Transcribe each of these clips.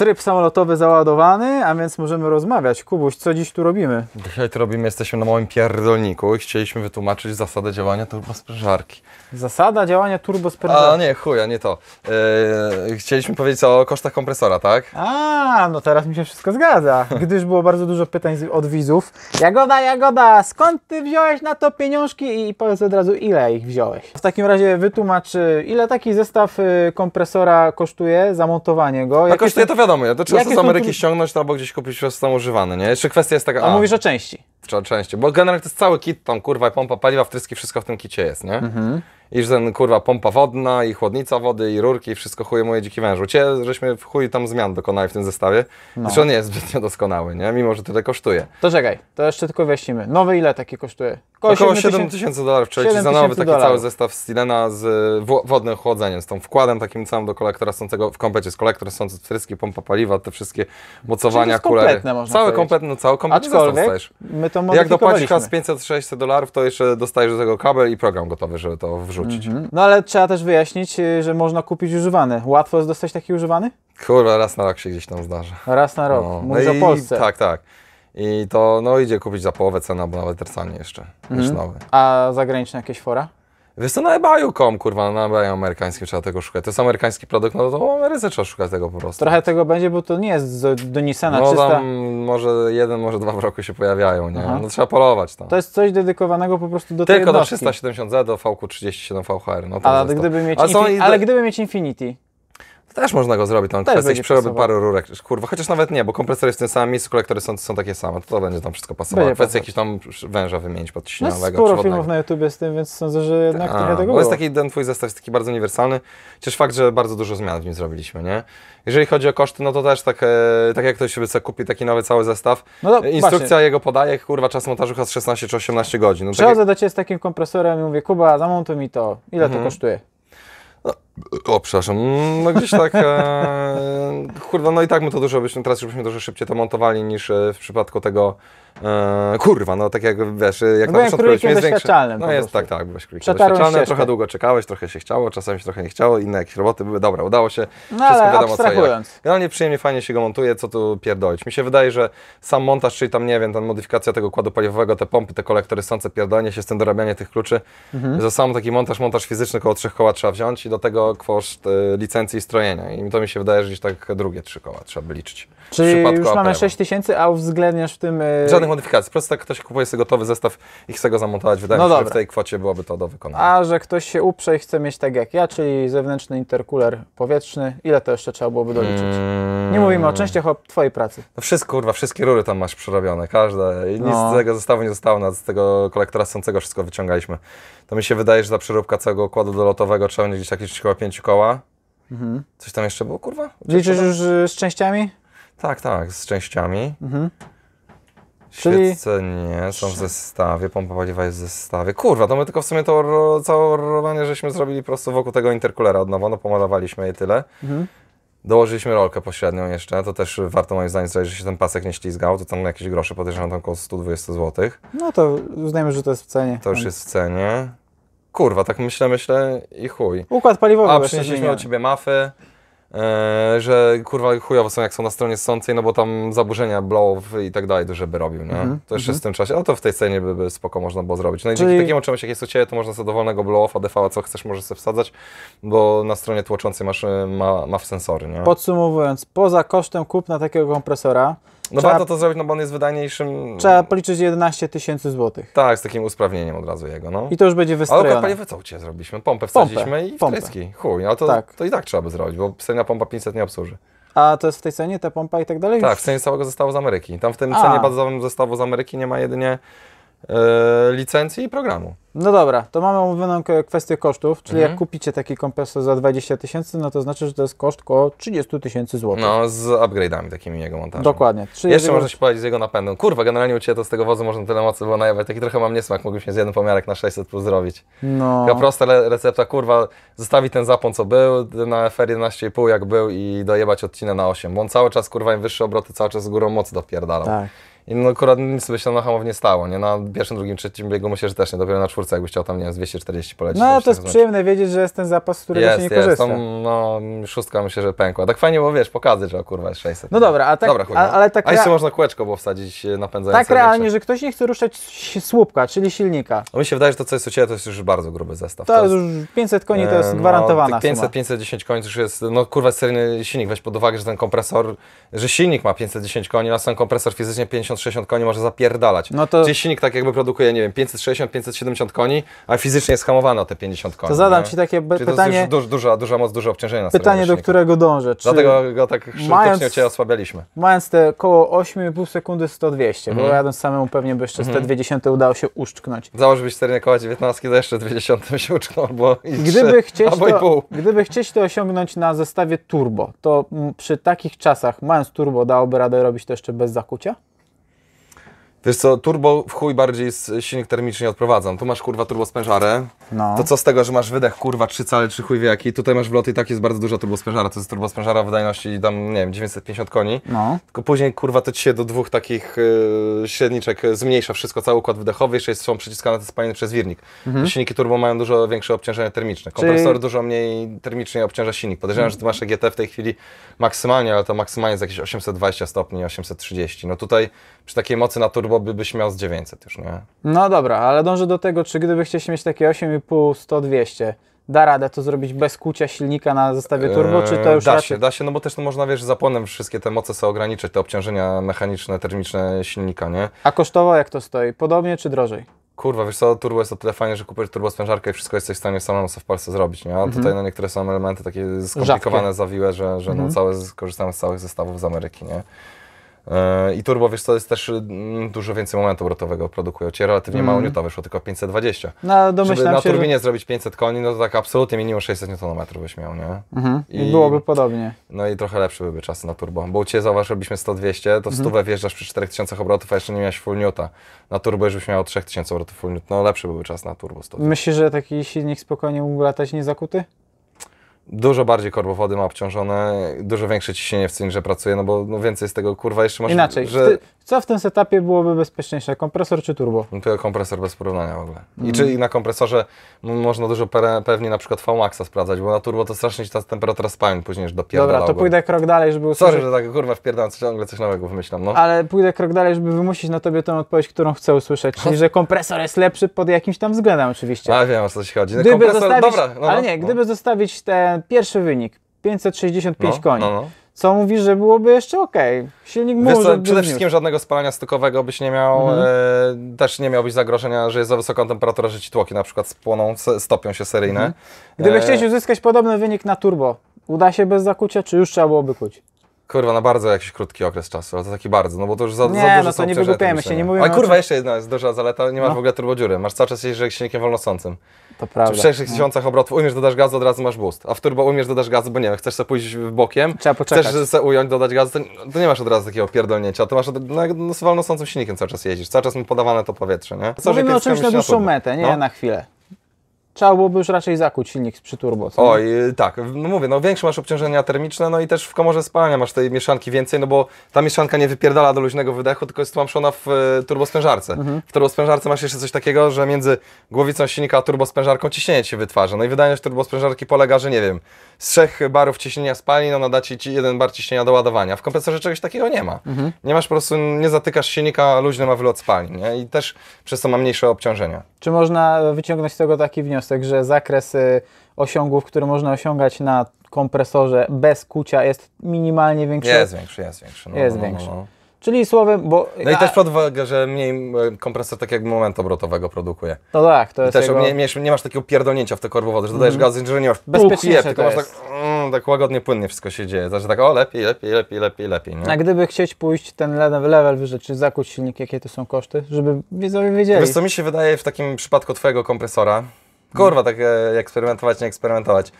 tryb samolotowy załadowany, a więc możemy rozmawiać. Kubuś, co dziś tu robimy? Dzisiaj to robimy, jesteśmy na małym pierdolniku i chcieliśmy wytłumaczyć zasadę działania turbosprężarki. Zasada działania turbosprężarki? A nie, chuja, nie to. Yy, chcieliśmy powiedzieć o kosztach kompresora, tak? A, no teraz mi się wszystko zgadza, gdyż było bardzo dużo pytań od widzów. Jagoda, Jagoda, skąd Ty wziąłeś na to pieniążki? I powiedz od razu, ile ich wziąłeś? W takim razie wytłumacz, y, ile taki zestaw y, kompresora kosztuje, zamontowanie go? Jakie kosztuje to wiadomo wiadomo, ja to trzeba Jakie z Ameryki ściągnąć to albo gdzieś kupić po tam używany, nie? Jeszcze kwestia jest taka... A, a mówisz o części. o części, bo generalnie to jest cały kit, tam kurwa, pompa paliwa, wtryski, wszystko w tym kicie jest, nie? Mhm i że ten kurwa pompa wodna i chłodnica wody i rurki i wszystko chuje moje dziki wężu. Cię, żeśmy w chuj tam zmian dokonali w tym zestawie. No. Znaczy on nie jest zbytnio doskonały, nie? Mimo, że tyle kosztuje. To czekaj, to jeszcze tylko wyjaśnimy. Nowy ile taki kosztuje? Koło Około 7 tysięcy dolarów, czyli za nowy taki dolarów. cały zestaw Stilena z e, wodnym chłodzeniem, z tą wkładem takim całym do kolektora sącego, w komplecie z kolektora sący wtryski, pompa paliwa, te wszystkie znaczy, mocowania, kulery. Cały kompletny, cały kompletny zestaw dostajesz. my to Jak dopłacisz z 500-600 dolarów, to jeszcze dostajesz do tego kabel i program gotowy, żeby to wrzucić Mhm. No ale trzeba też wyjaśnić, y, że można kupić używane. Łatwo jest dostać taki używany? Kurwa, raz na rok się gdzieś tam zdarza. Raz na rok, no. no mówisz no Polsce. Tak, tak. I to no, idzie kupić za połowę cena, bo nawet rcalnie jeszcze, mhm. niż nowy. A zagraniczne jakieś fora? Wiesz co, na ebayu.com, kurwa, na ebayu amerykańskim trzeba tego szukać. To jest amerykański produkt, no to Ameryce trzeba szukać tego po prostu. Trochę tego będzie, bo to nie jest do, do Nissana no, czysta... tam może jeden, może dwa w roku się pojawiają, nie? Aha. No trzeba polować tam. To jest coś dedykowanego po prostu do Tylko tej Tylko do 370Z, do VQ37 VHR, no ale gdyby, mieć ale, Infi... ale gdyby mieć Infinity. Też można go zrobić, tam kwestia będzie przeroby paru rurek, kurwa, chociaż nawet nie, bo kompresory jest w tym samym miejscu, kolektory są, są takie same, to, to będzie tam wszystko pasowało. Będzie kwestia jakiś tam węża wymienić No jest sporo filmów na YouTubie z tym, więc sądzę, że jednak trochę tego bo było. jest taki, ten twój zestaw jest taki bardzo uniwersalny, chociaż fakt, że bardzo dużo zmian w nim zrobiliśmy, nie? Jeżeli chodzi o koszty, no to też tak, e, tak jak ktoś sobie chce kupi taki nowy cały zestaw, No to e, instrukcja właśnie. jego podaje, kurwa, czas montażu chyba z 16 czy 18 godzin. No, tak jak- do Ciebie z takim kompresorem i mówię, Kuba, zamontuj mi to, ile to mhm. kosztuje? o, przepraszam, mm, no gdzieś tak, e, kurwa, no i tak my to dużo byśmy teraz już byśmy dużo szybciej to montowali niż e, w przypadku tego Eee, kurwa, no tak jak wiesz, jak no na początku jest doświadczalnym. No jest, tak, tak, byłeś królikiem doświadczalnym, trochę długo czekałeś, trochę się chciało, czasami się trochę nie chciało, inne jakieś roboty były, dobra, udało się, no, wszystko wiadomo co jak. Generalnie przyjemnie, fajnie się go montuje, co tu pierdolić. Mi się wydaje, że sam montaż, czyli tam, nie wiem, ta modyfikacja tego kładu paliwowego, te pompy, te kolektory sące, pierdolenie się z tym dorabianie tych kluczy, mhm. że sam taki montaż, montaż fizyczny koło trzech koła trzeba wziąć i do tego koszt y, licencji i strojenia. I to mi się wydaje, że gdzieś tak drugie trzy koła trzeba by liczyć. Czyli już mamy 6 tysięcy, a uwzględniasz w tym... Y żadnych modyfikacji. Prosto tak ktoś kupuje sobie gotowy zestaw i chce go zamontować. Wydaje no mi się, że w tej kwocie byłoby to do wykonania. A że ktoś się uprze i chce mieć tak jak ja, czyli zewnętrzny interkuler powietrzny, ile to jeszcze trzeba byłoby doliczyć? Mm. Nie hmm. mówimy o częściach, o Twojej pracy. No wszystko, kurwa, wszystkie rury tam masz przerobione, każde. I nic no. z tego zestawu nie zostało, nawet z tego kolektora sącego wszystko wyciągaliśmy. To mi się wydaje, że ta przeróbka całego układu dolotowego trzeba będzie gdzieś jakieś liczyć chyba pięciu koła. Mhm. Coś tam jeszcze było, kurwa? Liczysz już z częściami? Tak, tak, z częściami. Mhm. Czyli... nie są w zestawie, pompa paliwa jest w zestawie. Kurwa, to my tylko w sumie to ro, całe rolowanie żeśmy zrobili po prostu wokół tego interkulera od nowa, no pomalowaliśmy je tyle. Mhm. Dołożyliśmy rolkę pośrednią jeszcze, to też warto moim zdaniem zrobić, że się ten pasek nie ślizgał, to tam jakieś grosze podejrzewam tam około 120 zł. No to uznajmy, że to jest w cenie. To już jest w cenie. Kurwa, tak myślę, myślę i chuj. Układ paliwowy. A przynieśliśmy od Ciebie mafy. E, że kurwa chujowo są jak są na stronie sącej, no bo tam zaburzenia blowów i tak dalej duże by robił, nie? Mhm, to jeszcze mhm. w tym czasie, no to w tej scenie by, by spoko można było zrobić. No i Czyli... dzięki takiemu czemuś, jak jest u Ciebie, to można sobie dowolnego blow-offa, dv co chcesz, możesz sobie wsadzać, bo na stronie tłoczącej masz, y, ma, ma w sensory, nie? Podsumowując, poza kosztem kupna takiego kompresora, no trzeba, warto to zrobić, no bo on jest wydajniejszym. Trzeba policzyć 11 tysięcy złotych. Tak, z takim usprawnieniem od razu jego, no. I to już będzie wystrojone. Ale panie wycałcie zrobiliśmy, pompę wsadziliśmy i pompę. wtryski. Chuj, no to, tak. to i tak trzeba by zrobić, bo stajna pompa 500 nie obsłuży. A to jest w tej cenie, ta pompa i tak dalej? Tak, w cenie całego zestawu z Ameryki. Tam w tym A. cenie bazowym zestawu z Ameryki nie ma jedynie E, licencji i programu. No dobra, to mamy omówioną kwestię kosztów, czyli mhm. jak kupicie taki kompresor za 20 tysięcy, no to znaczy, że to jest koszt około 30 tysięcy złotych. No, z upgrade'ami takimi jego montażem. Dokładnie. Czyli Jeszcze jego... można się powiedzieć z jego napędem. Kurwa, generalnie u Ciebie to z tego wozu można tyle mocy było najebać, taki trochę mam niesmak, się z jeden pomiarek na 600 plus zrobić. No. Taka prosta le recepta, kurwa, zostawi ten zapon co był na FR11,5 jak był i dojebać odcinę na 8, bo on cały czas, kurwa, im wyższe obroty, cały czas z górą moc dopierdalał. Tak. I no akurat nic by się na hamów nie stało, nie? Na pierwszym, drugim, trzecim biegu myślę, że też nie. Dopiero na czwórce, jakbyś chciał tam, nie wiem, 240 polecić. No, to jest przyjemne wiedzieć, że jest ten zapas, z którego jest, się nie jest. korzysta. Tam, no, szóstka myślę, że pękła. Tak fajnie, bo wiesz, pokazy, że o kurwa jest 600. No dobra, a tak... Dobra, a, no. ale tak... A jeszcze można kółeczko było wsadzić e, napędzające Tak realnie, większe. że ktoś nie chce ruszać słupka, czyli silnika. No mi się wydaje, że to, co jest u Ciebie, to jest już bardzo gruby zestaw. To, to jest już 500 koni, to jest e, no, gwarantowana no, tak 500, suma. 510 koni to już jest, no kurwa, seryjny silnik. Weź pod uwagę, że ten kompresor, że silnik ma 510 koni, a ten kompresor fizycznie 50 560 koni może zapierdalać. No to... Gdzieś silnik tak jakby produkuje, nie wiem, 560, 570 koni, a fizycznie jest o te 50 koni. To zadam nie? Ci takie Czyli pytanie. To jest duż, duża, duża moc, duże obciążenie na Pytanie, do którego dążę. Czy Dlatego go tak mając, Cię osłabialiśmy. Mając te koło 8,5 sekundy 100-200, mhm. bo jadąc samemu pewnie by jeszcze mhm. 120 udało się uszczknąć. Założyłbyś cztery koła 19, to jeszcze 20 się uczknął, albo i gdyby 3, chcieć albo to, i pół. Gdyby chcieć to osiągnąć na zestawie turbo, to przy takich czasach, mając turbo, dałoby radę robić to jeszcze bez zakucia? Wiesz co, turbo w chuj bardziej silnik termicznie odprowadzam. Tu masz kurwa turbo sprężarę. No. To co z tego, że masz wydech kurwa 3 cale, 3 chuj wie jaki. Tutaj masz wloty i tak jest bardzo dużo turbo sprężara. To jest turbo w wydajności tam, nie wiem, 950 koni. No. Tylko później kurwa to ci się do dwóch takich yy, średniczek zmniejsza wszystko, cały układ wdechowy. Jeszcze jest są przyciskane te spaliny przez wirnik. Mhm. Silniki turbo mają dużo większe obciążenie termiczne. Kompresor Czyli... dużo mniej termicznie obciąża silnik. Podejrzewam, mhm. że ty masz GT w tej chwili maksymalnie, ale to maksymalnie jest jakieś 820 stopni, 830. No tutaj przy takiej mocy na turbo turbo byś miał z 900 już, nie? No dobra, ale dążę do tego, czy gdyby chcieć mieć takie 8,5, 100, 200, da radę to zrobić bez kucia silnika na zestawie turbo, czy to eee, już da raczej... się, da się, no bo też no można, wiesz, zaponem wszystkie te moce sobie ograniczyć, te obciążenia mechaniczne, termiczne silnika, nie? A kosztowo jak to stoi? Podobnie czy drożej? Kurwa, wiesz co, turbo jest o tyle fajnie, że kupujesz turbo sprężarkę i wszystko jesteś w stanie samemu sobie w Polsce zrobić, nie? A mhm. tutaj no, niektóre są elementy takie skomplikowane, Rzadkie. zawiłe, że, że no mhm. no, całe, korzystamy z całych zestawów z Ameryki, nie? E, I turbo, wiesz co, jest też mm, dużo więcej momentu obrotowego produkuje. Cię relatywnie mm. mało niuta wyszło, tylko 520. No, Żeby na turbie turbinie że... zrobić 500 koni, no to tak absolutnie minimum 600 Nm byś miał, nie? Mhm. I, I, byłoby podobnie. No i trochę lepsze byłyby czasy na turbo, bo u Ciebie zauważ, robiliśmy 100-200, to w mhm. stówę wjeżdżasz przy 4000 obrotów, a jeszcze nie miałeś full newta. Na turbo już byś miał 3000 obrotów full newt, no lepszy byłby czas na turbo. 100. Myślisz, że taki silnik spokojnie mógł latać niezakuty? dużo bardziej korbowody ma obciążone, dużo większe ciśnienie w cylindrze pracuje, no bo no więcej z tego kurwa jeszcze może... Inaczej, że... co w tym setupie byłoby bezpieczniejsze, kompresor czy turbo? No to kompresor bez porównania w ogóle. Mm. I czy na kompresorze można dużo pewnie na przykład VMAXa sprawdzać, bo na turbo to strasznie ta temperatura spalin później już dopiero. Dobra, to pójdę krok dalej, żeby... Usłyszeć... Sorry, że tak kurwa wpierdalam ciągle coś nowego wymyślam, no. Ale pójdę krok dalej, żeby wymusić na tobie tę odpowiedź, którą chcę usłyszeć, czyli że kompresor jest lepszy pod jakimś tam względem oczywiście. A wiem o co się chodzi. No gdyby kompresor... zostawić... Dobra, no, no. ale nie, no. gdyby zostawić ten pierwszy wynik 565 no, koni. No, no. Co mówisz, że byłoby jeszcze ok. Silnik mózgu. przede wszystkim żadnego spalania stykowego, byś nie miał. Mhm. E, też nie miałbyś zagrożenia, że jest za wysoka temperatura, że ci tłoki na przykład spłoną, stopią się seryjne. Mhm. Gdyby e... chcieć uzyskać podobny wynik na turbo, uda się bez zakucia, czy już trzeba byłoby kuć? Kurwa, na bardzo jakiś krótki okres czasu, ale to taki bardzo, no bo to już za, nie, za dużo no to nie wygłupiajmy się, nie mówimy Ale kurwa, jeszcze jedna jest duża zaleta, nie masz no. w ogóle turbodziury, masz cały czas jeździć silnikiem wolnocącym. To prawda. Czy w 6000 no. tysiącach no. obrotów umiesz dodać gazu, od razu masz boost, a w turbo umiesz dodać gazu, bo nie wiem, chcesz sobie pójść bokiem, Trzeba poczekać. chcesz sobie ująć, dodać gazu, to, nie masz od razu takiego pierdolnięcia, to masz od, no, no, z silnikiem cały czas jeździsz, cały czas mu podawane to powietrze, nie? Co, mówimy o czymś na dłuższą metę, nie no? na chwilę. Trzeba byłoby już raczej zakuć silnik z przyturbo, co? Oj, y, tak. No mówię, no większe masz obciążenia termiczne, no i też w komorze spalania masz tej mieszanki więcej, no bo ta mieszanka nie wypierdala do luźnego wydechu, tylko jest tłamszona w turbospężarce. turbosprężarce. Mhm. W turbosprężarce masz jeszcze coś takiego, że między głowicą silnika a turbospężarką ciśnienie się wytwarza. No i wydajność turbosprężarki polega, że nie wiem, z trzech barów ciśnienia spali, no nada ci jeden bar ciśnienia do ładowania. W kompresorze czegoś takiego nie ma. Mhm. Nie masz po prostu, nie zatykasz silnika, luźny ma wylot spalin. nie? I też przez to ma mniejsze obciążenia. Czy można wyciągnąć z tego taki wniosek, że zakres y, osiągów, który można osiągać na kompresorze bez kucia jest minimalnie większy? Jest większy, jest większy. No, jest no, no, większy. No. Czyli słowem, bo... No i też pod uwagę, że mniej e, kompresor tak jak moment obrotowego produkuje. No tak, to jest I też jego... nie, nie, masz takiego pierdolnięcia w te korbo że dodajesz mm. gaz, że nie masz bezpiecznie tylko masz tak, mm, tak łagodnie, płynnie wszystko się dzieje. Znaczy tak, o lepiej, lepiej, lepiej, lepiej, lepiej. Nie? A gdyby chcieć pójść ten level wyżej, czy zakuć silnik, jakie to są koszty, żeby widzowie wiedzieli. Wiesz co, mi się wydaje w takim przypadku Twojego kompresora, Kurwa, tak e, eksperymentować, nie eksperymentować.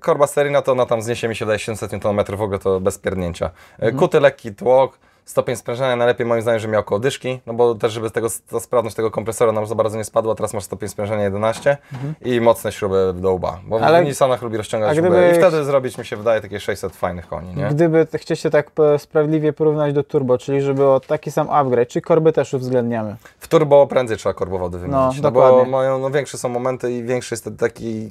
korba yy, seryjna to ona no tam zniesie mi się daje 700 Nm, w ogóle to bez pierdnięcia. Yy, mhm. Kuty lekki tłok, Stopień sprężenia najlepiej moim zdaniem, że miał około dyszki, no bo też żeby tego, ta sprawność tego kompresora nam za bardzo nie spadła, teraz masz stopień sprężenia 11 mhm. i mocne śruby do łba, bo Ale... w Nissanach lubi rozciągać śruby gdyby... i wtedy zrobić mi się wydaje takie 600 fajnych koni, nie? Gdyby chcieliście tak e, sprawiedliwie porównać do turbo, czyli żeby było taki sam upgrade, czy korby też uwzględniamy? W turbo prędzej trzeba korbowody no, wymienić, no, no bo mają no, większe są momenty i większy jest taki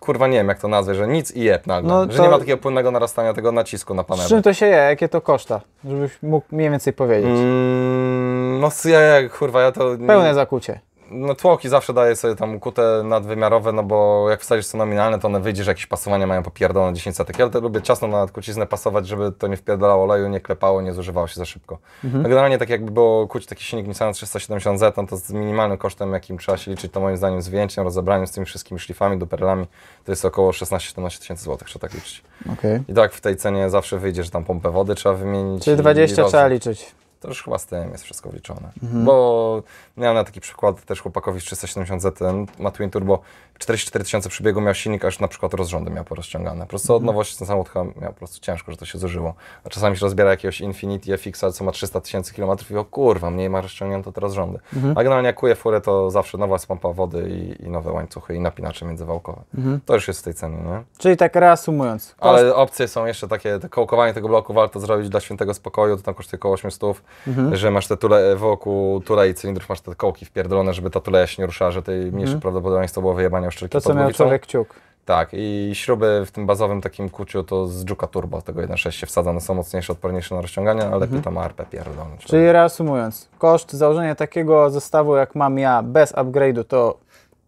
kurwa nie wiem jak to nazwać, że nic i jeb nagle, no że nie ma takiego płynnego narastania tego nacisku na panel. Z czym to się je, jakie to koszta? Żebyś mógł mniej więcej powiedzieć. Mm, no ja, kurwa ja to... Pełne zakucie no tłoki zawsze daje sobie tam kute nadwymiarowe, no bo jak wstajesz co nominalne, to one wyjdzie, że jakieś pasowania mają popierdolone 10 setek. Ja lubię ciasno na kuciznę pasować, żeby to nie wpierdalało oleju, nie klepało, nie zużywało się za szybko. Mhm. No generalnie tak jakby było kuć taki silnik Nissan 370Z, no to z minimalnym kosztem, jakim trzeba się liczyć, to moim zdaniem z wyjęciem, rozebraniem, z tymi wszystkimi szlifami, duperelami, to jest około 16-17 tysięcy złotych, trzeba tak liczyć. Okay. I tak w tej cenie zawsze wyjdzie, że tam pompę wody trzeba wymienić. Czyli 20 trzeba liczyć to już chyba z tym jest wszystko wliczone. Mhm. Bo miałem na taki przykład też chłopakowi z 370 Z, Matuin Turbo, 44 tysiące przebiegu miał silnik, aż na przykład rozrządy miał porozciągane. Po prostu mhm. od nowości ten samochód miał po prostu ciężko, że to się zużyło. A czasami się rozbiera jakiegoś Infinity FX, co ma 300 tysięcy kilometrów i o kurwa, mniej ma rozciągnięte te rozrządy. Mhm. A generalnie jak kuje furę, to zawsze nowa jest pompa wody i, i nowe łańcuchy i napinacze międzywałkowe. Mhm. To już jest w tej cenie, nie? Czyli tak reasumując. Ale opcje są jeszcze takie, te kołkowanie tego bloku warto zrobić dla świętego spokoju, to tam kosztuje około 800 mhm. że masz te tule, wokół tulei cylindrów, masz te kołki wpierdolone, żeby ta tuleja się nie ruszała, że tej mhm. mniejsze mhm. prawdopodobieństwo było wyjebania szczelki To, co miał człowiek kciuk. Tak, i śruby w tym bazowym takim kuciu to z Juka Turbo, tego 1.6 się wsadza, no są mocniejsze, odporniejsze na rozciągania, ale mhm. pytam ARP pierdolone. Czyli reasumując, koszt założenia takiego zestawu, jak mam ja, bez upgrade'u, to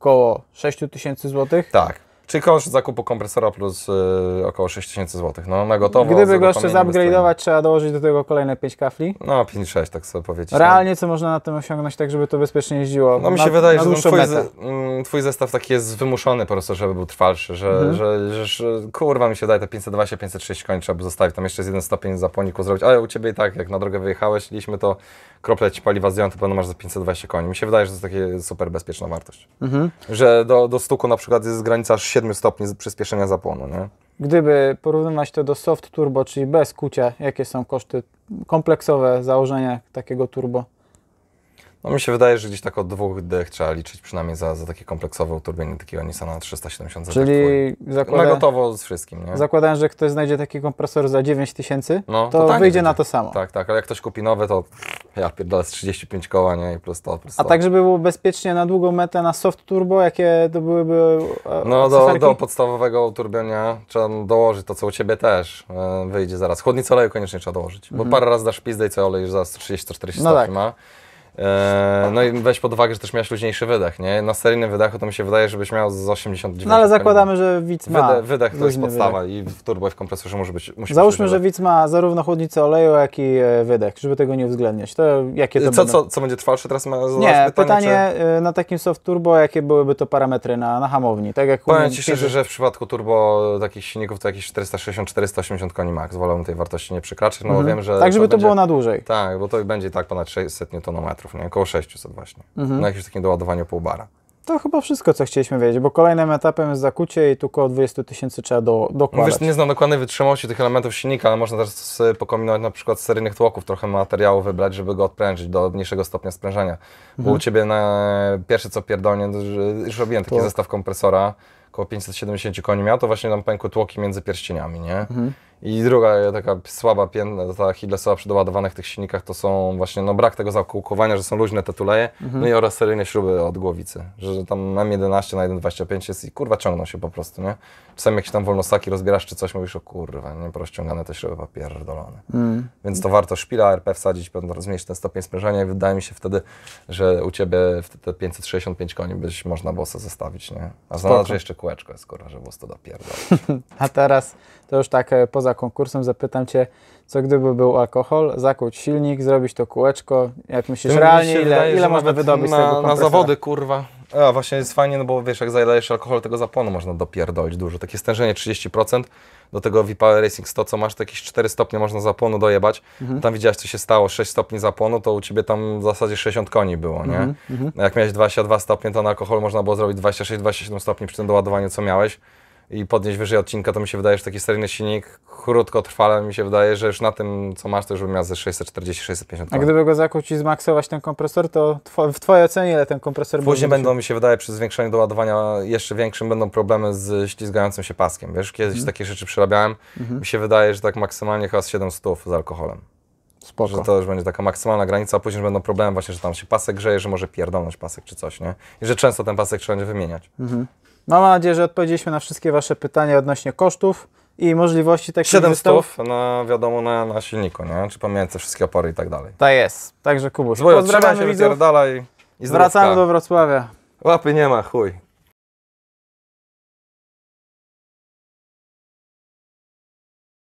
około tysięcy zł. Tak. Czy koszt zakupu kompresora plus y, około 6000 zł. No na gotowo. Gdyby go jeszcze zupgrade'ować, trzeba dołożyć do tego kolejne 5 kafli. No 5-6, tak sobie powiedzieć. Realnie co można na tym osiągnąć, tak żeby to bezpiecznie jeździło? No mi się na, wydaje, na że twój, z, mm, twój, zestaw taki jest wymuszony po prostu, żeby był trwalszy, że, mhm. że, że, że kurwa mi się daje te 520 506 kończy, aby zostawić tam jeszcze z jeden stopień zapłoniku zrobić, ale u Ciebie i tak, jak na drogę wyjechałeś, mieliśmy to krople ci paliwa zdjąłem, to pewno masz za 520 koni. Mi się wydaje, że to jest takie super bezpieczna wartość. Mhm. Że do, do stuku na przykład jest granica 7 stopni przyspieszenia zapłonu, nie? Gdyby porównywać to do soft turbo, czyli bez kucia, jakie są koszty kompleksowe założenia takiego turbo? No mi się wydaje, że gdzieś tak od dwóch dech trzeba liczyć przynajmniej za, za takie kompleksowe uturbienie takiego Nissana 370 Czyli zakłada... na gotowo z wszystkim, nie? Zakładając, że ktoś znajdzie taki kompresor za 9000, no, to, to tak wyjdzie będzie. na to samo. Tak, tak, ale jak ktoś kupi nowe, to ja pierdolę z 35 koła, nie? I prosto, prosto. A tak, żeby było bezpiecznie na długą metę na soft turbo, jakie to byłyby e, No do, do podstawowego uturbienia trzeba dołożyć to, co u Ciebie też e, wyjdzie zaraz. Chłodnicę oleju koniecznie trzeba dołożyć, mhm. bo parę razy dasz pizdę i co olej już za 30-40 no stopni tak. ma. E, no i weź pod uwagę, że też miałeś luźniejszy wydech, nie? Na seryjnym wydechu to mi się wydaje, żebyś miał z 89. No ale zakładamy, że widz ma Wyde, Wydech to jest podstawa wydech. i w turbo i w kompresorze może być... Musi Załóżmy, być że widz ma zarówno chłodnicę oleju, jak i e, wydech, żeby tego nie uwzględniać. To jakie to co, co, co będzie trwalsze teraz? Ma nie, pytanie, pytanie czy... E, na takim soft turbo, jakie byłyby to parametry na, na hamowni? Tak jak Powiem Ci szczerze, że w przypadku turbo takich silników to jakieś 460-480 koni max, wolałbym tej wartości nie przekraczać, no mhm. wiem, że... Tak, żeby to, to będzie... było na dłużej. Tak, bo to będzie tak ponad 600 Nm nie? około 600 właśnie. Mhm. No jakieś takie doładowanie pół bara. To chyba wszystko, co chcieliśmy wiedzieć, bo kolejnym etapem jest zakucie i tu około 20 tysięcy trzeba do, dokładać. No wiesz, nie znam dokładnej wytrzymałości tych elementów silnika, ale można też sobie pokombinować na przykład z seryjnych tłoków, trochę materiału wybrać, żeby go odprężyć do mniejszego stopnia sprężenia. Mhm. Bo u Ciebie na pierwsze co pierdolnie, już robiłem taki Tłok. zestaw kompresora, około 570 koni miał, to właśnie tam pękły tłoki między pierścieniami, nie? Mhm. I druga taka słaba ta ta słaba przy doładowanych tych silnikach, to są właśnie no, brak tego zakółkowania, że są luźne te tuleje, mhm. no i oraz seryjne śruby od głowicy, że tam na 11 na 1,25 jest i kurwa ciągną się po prostu, nie? Czasami jakieś tam wolnosaki rozbierasz czy coś, mówisz o kurwa, nie porozciągane te śruby papierdolone. Mhm. Więc to warto szpila RP wsadzić, zmniejszyć ten stopień sprężenia i wydaje mi się wtedy, że u Ciebie te 565 koni być można bossa zostawić, nie? A znalazł jeszcze kurwa kółeczko jest że wóz to dopiero. A teraz to już tak e, poza konkursem zapytam Cię, co gdyby był alkohol, zakłóć silnik, zrobić to kółeczko, jak myślisz Tym realnie, ile, wydaje, ile można wydobyć na, tego Na zawody kurwa a właśnie jest fajnie, no bo wiesz, jak zalejesz alkohol, tego zapłonu można dopierdolić dużo. Takie stężenie 30%, do tego V-Power Racing 100, co masz, to jakieś 4 stopnie można zapłonu dojebać. Mhm. Tam widziałeś, co się stało, 6 stopni zapłonu, to u Ciebie tam w zasadzie 60 koni było, nie? Mhm. mhm. Jak miałeś 22 stopnie, to na alkohol można było zrobić 26-27 stopni przy tym doładowaniu, co miałeś i podnieść wyżej odcinka, to mi się wydaje, że taki seryjny silnik krótkotrwale mi się wydaje, że już na tym, co masz, to już bym miał ze 640-650 A gdyby go i zmaksować ten kompresor, to w Twojej ocenie ile ten kompresor Później będą, mi się wydaje, przy zwiększeniu doładowania jeszcze większym będą problemy z ślizgającym się paskiem. Wiesz, kiedyś mm. takie rzeczy przerabiałem, mm -hmm. mi się wydaje, że tak maksymalnie chyba z 700 z alkoholem. Spoko. Że to już będzie taka maksymalna granica, a później będą problemy właśnie, że tam się pasek grzeje, że może pierdolność pasek czy coś, nie? I że często ten pasek trzeba będzie wymieniać. Mm -hmm. Mam nadzieję, że odpowiedzieliśmy na wszystkie Wasze pytania odnośnie kosztów i możliwości takich 700 na, no, wiadomo, na, na silniku, nie? Czy pamiętacie wszystkie opory i tak dalej. Tak jest. Także Kubuś, Pozdrawiam. pozdrawiamy się, widzów. Dalej i Wracamy do Wrocławia. Łapy nie ma, chuj.